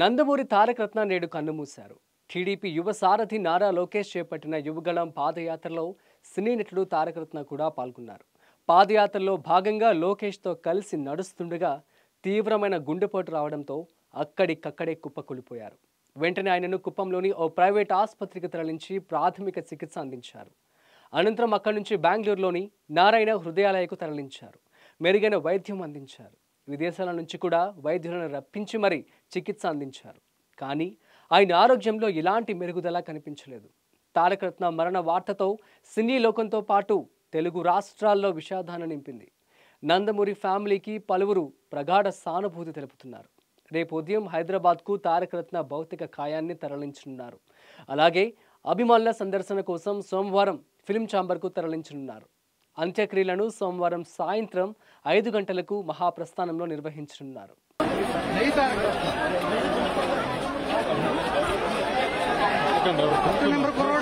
నందమూరి తారక రత్న నేడు కన్నుమూశారు టీడీపీ యువ సారథి నారా లోకేష్ చేపట్టిన యువగళం పాదయాత్రలో సినీ నటుడు తారకరత్న కూడా పాల్గొన్నారు పాదయాత్రలో భాగంగా లోకేష్తో కలిసి నడుస్తుండగా తీవ్రమైన గుండెపోటు రావడంతో అక్కడికక్కడే కుప్పకూలిపోయారు వెంటనే ఆయనను కుప్పంలోని ఓ ప్రైవేట్ ఆసుపత్రికి తరలించి ప్రాథమిక చికిత్స అందించారు అనంతరం అక్కడి నుంచి బెంగళూరులోని నారాయణ హృదయాలయకు తరలించారు మెరుగైన వైద్యం అందించారు విదేశాల నుంచి కూడా వైద్యులను రప్పించి మరీ చికిత్స అందించారు కానీ ఆయన ఆరోగ్యంలో ఎలాంటి మెరుగుదల కనిపించలేదు తారకరత్న మరణ వార్తతో సినీ లోకంతో పాటు తెలుగు రాష్ట్రాల్లో విషాదాన్ని నింపింది నందమూరి ఫ్యామిలీకి పలువురు ప్రగాఢ సానుభూతి తెలుపుతున్నారు రేపు ఉదయం హైదరాబాద్కు తారకరత్న భౌతిక కాయాన్ని తరలించనున్నారు అలాగే అభిమానుల సందర్శన కోసం సోమవారం ఫిలిం ఛాంబర్కు తరలించనున్నారు అంత్యక్రియలను సోమవారం సాయంత్రం ఐదు గంటలకు మహాప్రస్థానంలో నిర్వహించనున్నారు నెంబర్